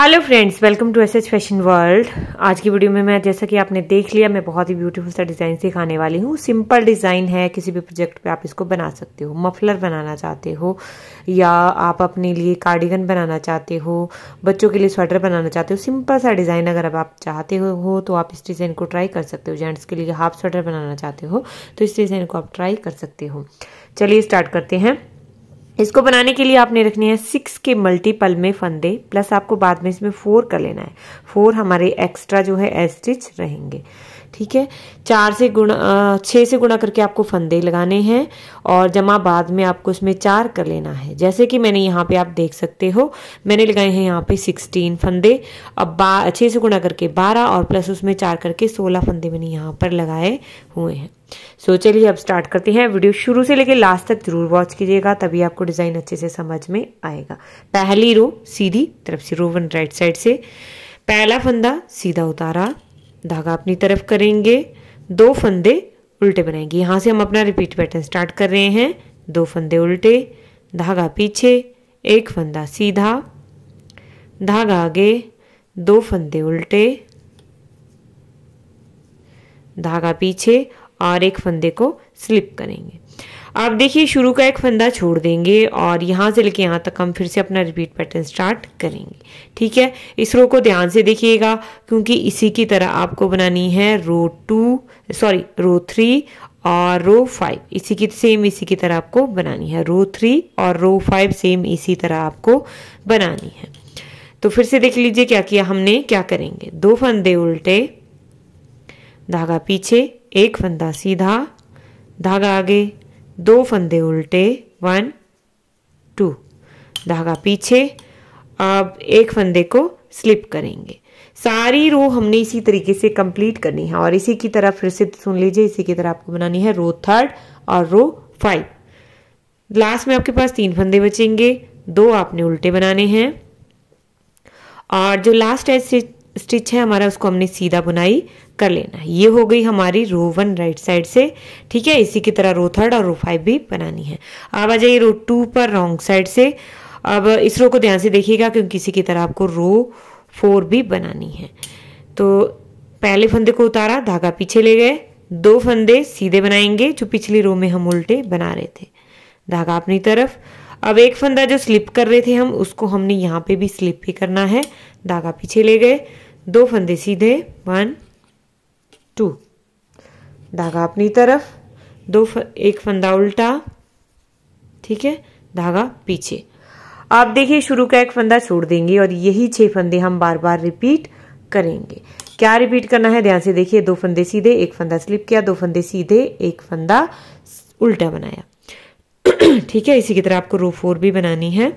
hello friends welcome to S H fashion world आज की video में मैं जैसा कि आपने देख लिया मैं बहुत ही ब्यूटीफुल सा डिज़ाइन सिखाने वाली हूँ सिंपल डिज़ाइन है किसी भी प्रोजेक्ट पे आप इसको बना सकते हो मफलर बनाना चाहते हो या आप अपने लिए कार्डिगन बनाना चाहते हो बच्चों के लिए स्वेटर बनाना चाहते हो सिंपल सा डिज़ाइन अगर आप चाहते हो तो आप इस डिज़ाइन को ट्राई कर सकते हो जेंट्स के लिए हाफ स्वेटर बनाना चाहते हो तो इस डिज़ाइन को आप ट्राई कर सकते हो चलिए स्टार्ट करते हैं इसको बनाने के लिए आपने रखनी है सिक्स के मल्टीपल में फंदे प्लस आपको बाद में इसमें फोर कर लेना है फोर हमारे एक्स्ट्रा जो है स्टिच रहेंगे ठीक है चार से गुणा छः से गुणा करके आपको फंदे लगाने हैं और जमा बाद में आपको इसमें चार कर लेना है जैसे कि मैंने यहाँ पे आप देख सकते हो मैंने लगाए हैं यहाँ पे सिक्सटीन फंदे अब बा छः से गुणा करके बारह और प्लस उसमें चार करके सोलह फंदे मैंने यहाँ पर लगाए हुए हैं सो so, चलिए अब स्टार्ट करते हैं वीडियो शुरू से लेकर लास्ट तक जरूर वॉच कीजिएगा तभी आपको डिज़ाइन अच्छे से समझ में आएगा पहली रो सीधी तरफ से रो वन राइट साइड से पहला फंदा सीधा उतारा धागा अपनी तरफ करेंगे दो फंदे उल्टे बनाएंगे यहाँ से हम अपना रिपीट पैटर्न स्टार्ट कर रहे हैं दो फंदे उल्टे धागा पीछे एक फंदा सीधा धागा आगे दो फंदे उल्टे धागा पीछे और एक फंदे को स्लिप करेंगे आप देखिए शुरू का एक फंदा छोड़ देंगे और यहाँ से लेके यहाँ तक हम फिर से अपना रिपीट पैटर्न स्टार्ट करेंगे ठीक है इस रो को ध्यान से देखिएगा क्योंकि इसी की तरह आपको बनानी है row two sorry row three और रो फाइव इसी की सेम इसी की तरह आपको बनानी है रो थ्री और रो फाइव सेम इसी तरह आपको बनानी है तो फिर से देख लीजिए क्या किया हमने क्या करेंगे दो फंदे उल्टे धागा पीछे एक फंदा सीधा धागा आगे दो फंदे उल्टे वन टू धागा पीछे अब एक फंदे को स्लिप करेंगे सारी रो हमने इसी तरीके से कंप्लीट करनी है और इसी की तरह फिर से सुन लीजिए इसी की तरह आपको बनानी है रो थर्ड और रो फाइव लास्ट में आपके पास तीन फंदे बचेंगे दो आपने उल्टे बनाने हैं और जो लास्ट है स्टिच है हमारा उसको हमने सीधा बुनाई कर लेना ये हो गई हमारी रो वन राइट साइड से ठीक है इसी की तरह रो थर्ड और रो फाइव भी बनानी है अब आ जाइए रो टू पर रॉन्ग साइड से अब इस रो को ध्यान से देखिएगा क्योंकि इसी की तरह आपको रो फोर भी बनानी है तो पहले फंदे को उतारा धागा पीछे ले गए दो फंदे सीधे बनाएंगे जो पिछली रो में हम उल्टे बना रहे थे धागा अपनी तरफ अब एक फंदा जो स्लिप कर रहे थे हम उसको हमने यहाँ पे भी स्लिप ही करना है धागा पीछे ले गए दो फंदे सीधे वन टू धागा अपनी तरफ दो फ, एक फंदा उल्टा ठीक है धागा पीछे आप देखिए शुरू का एक फंदा छोड़ देंगे और यही छह फंदे हम बार बार रिपीट करेंगे क्या रिपीट करना है ध्यान से देखिए दो फंदे सीधे एक फंदा स्लिप किया दो फंदे सीधे एक फंदा उल्टा बनाया ठीक है इसी की तरह आपको रो फोर भी बनानी है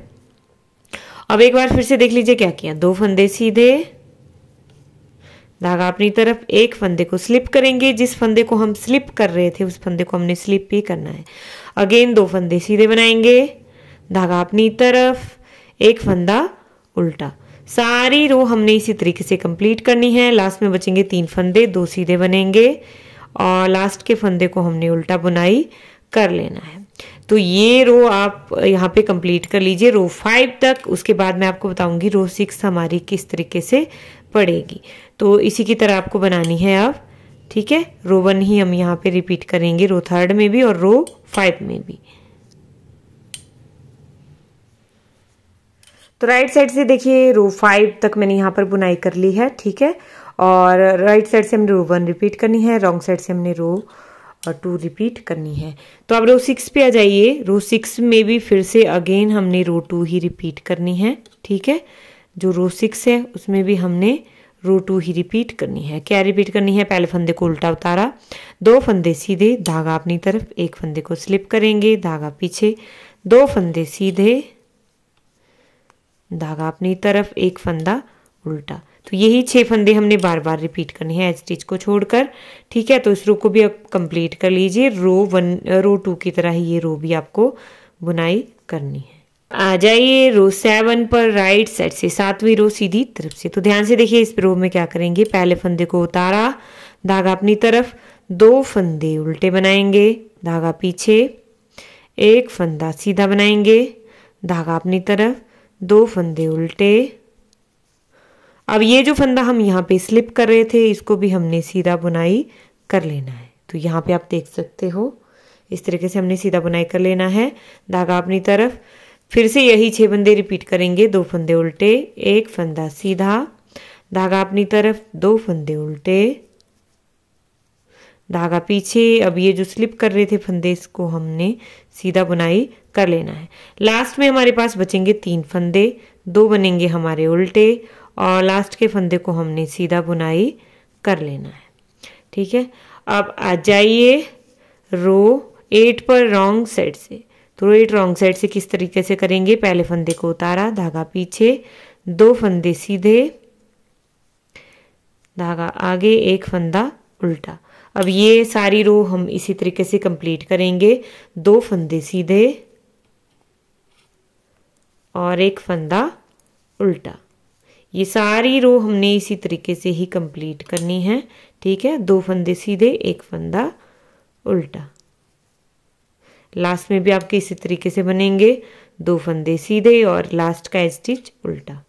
अब एक बार फिर से देख लीजिए क्या किया दो फंदे सीधे धागा अपनी तरफ एक फंदे को स्लिप करेंगे जिस फंदे को हम स्लिप कर रहे थे उस फंदे को हमने स्लिप भी करना है अगेन दो फंदे सीधे बनाएंगे धागा अपनी तरफ एक फंदा उल्टा सारी रो हमने इसी तरीके से कंप्लीट करनी है लास्ट में बचेंगे तीन फंदे दो सीधे बनेंगे और लास्ट के फंदे को हमने उल्टा बुनाई कर लेना है तो ये रो आप यहाँ पे कंप्लीट कर लीजिए रो फाइव तक उसके बाद मैं आपको बताऊंगी रो सिक्स हमारी किस तरीके से पड़ेगी तो इसी की तरह आपको बनानी है अब ठीक है रो वन ही हम यहाँ पे रिपीट करेंगे रो थर्ड में भी और रो फाइव में भी तो राइट साइड से देखिए रो फाइव तक मैंने यहाँ पर बुनाई कर ली है ठीक है और राइट साइड से हमने रो वन रिपीट करनी है रॉन्ग साइड से हमने रो और टू रिपीट करनी है तो आप रो सिक्स पे आ जाइए रो सिक्स में भी फिर से अगेन हमने रो टू ही रिपीट करनी है ठीक है जो रो सिक्स है उसमें भी हमने रो टू ही रिपीट करनी है क्या रिपीट करनी है पहले फंदे को उल्टा उतारा दो फंदे सीधे धागा अपनी तरफ एक फंदे को स्लिप करेंगे धागा पीछे दो फंदे सीधे धागा अपनी तरफ एक फंदा उल्टा तो यही छः फंदे हमने बार बार रिपीट करने हैं एच स्टिच को छोड़कर ठीक है तो इस रो को भी आप कंप्लीट कर लीजिए रो वन रो टू की तरह ही ये रो भी आपको बुनाई करनी है आ जाइए रो सेवन पर राइट साइड से सातवीं रो सीधी तरफ से तो ध्यान से देखिए इस रो में क्या करेंगे पहले फंदे को उतारा धागा अपनी तरफ दो फंदे उल्टे बनाएंगे धागा पीछे एक फंदा सीधा बनाएंगे धागा अपनी तरफ दो फंदे उल्टे अब ये जो फंदा हम यहाँ पे स्लिप कर रहे थे इसको भी हमने सीधा बुनाई कर लेना है तो यहाँ पे आप देख सकते हो इस तरीके से हमने सीधा बुनाई कर लेना है धागा अपनी तरफ फिर से यही छः फंदे रिपीट करेंगे दो फंदे उल्टे एक फंदा सीधा धागा अपनी तरफ दो फंदे उल्टे धागा पीछे अब ये जो स्लिप कर रहे थे फंदे इसको हमने सीधा बुनाई कर लेना है लास्ट में हमारे पास बचेंगे तीन फंदे दो बनेंगे हमारे उल्टे और लास्ट के फंदे को हमने सीधा बुनाई कर लेना है ठीक है अब आ जाइए रो एट पर रॉन्ग साइड से तो रो एट रॉन्ग साइड से किस तरीके से करेंगे पहले फंदे को उतारा धागा पीछे दो फंदे सीधे धागा आगे एक फंदा उल्टा अब ये सारी रो हम इसी तरीके से कंप्लीट करेंगे दो फंदे सीधे और एक फंदा उल्टा ये सारी रो हमने इसी तरीके से ही कंप्लीट करनी है ठीक है दो फंदे सीधे एक फंदा उल्टा लास्ट में भी आपके इसी तरीके से बनेंगे दो फंदे सीधे और लास्ट का स्टिच उल्टा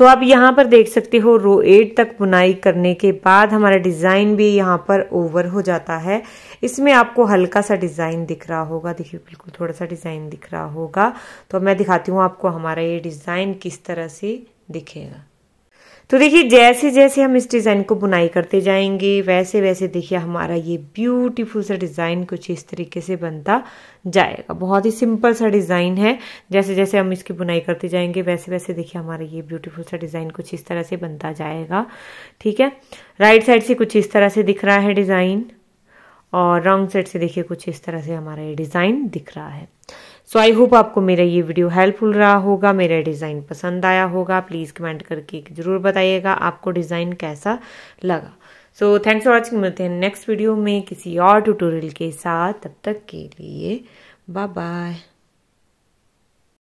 तो आप यहाँ पर देख सकते हो रो एट तक बुनाई करने के बाद हमारा डिज़ाइन भी यहाँ पर ओवर हो जाता है इसमें आपको हल्का सा डिज़ाइन दिख रहा होगा देखिए बिल्कुल थोड़ा सा डिज़ाइन दिख रहा होगा तो मैं दिखाती हूँ आपको हमारा ये डिज़ाइन किस तरह से दिखेगा तो देखिए जैसे जैसे हम इस डिज़ाइन को बुनाई करते जाएंगे वैसे वैसे देखिए हमारा ये ब्यूटीफुल सा डिज़ाइन कुछ इस तरीके से बनता जाएगा बहुत ही सिंपल सा डिज़ाइन है जैसे जैसे हम इसकी बुनाई करते जाएंगे वैसे वैसे देखिए हमारा ये ब्यूटीफुल सा डिज़ाइन कुछ इस तरह से बनता जाएगा ठीक है राइट साइड से कुछ इस तरह से दिख रहा है डिज़ाइन और रॉन्ग साइड से देखिए कुछ इस तरह से हमारा ये डिज़ाइन दिख रहा है सो आई होप आपको मेरा ये वीडियो हेल्पफुल रहा होगा मेरा डिज़ाइन पसंद आया होगा प्लीज़ कमेंट करके ज़रूर बताइएगा आपको डिज़ाइन कैसा लगा सो थैंक्स फॉर वॉचिंग मिलते हैं नेक्स्ट वीडियो में किसी और ट्यूटोरियल के साथ तब तक के लिए बाय बाय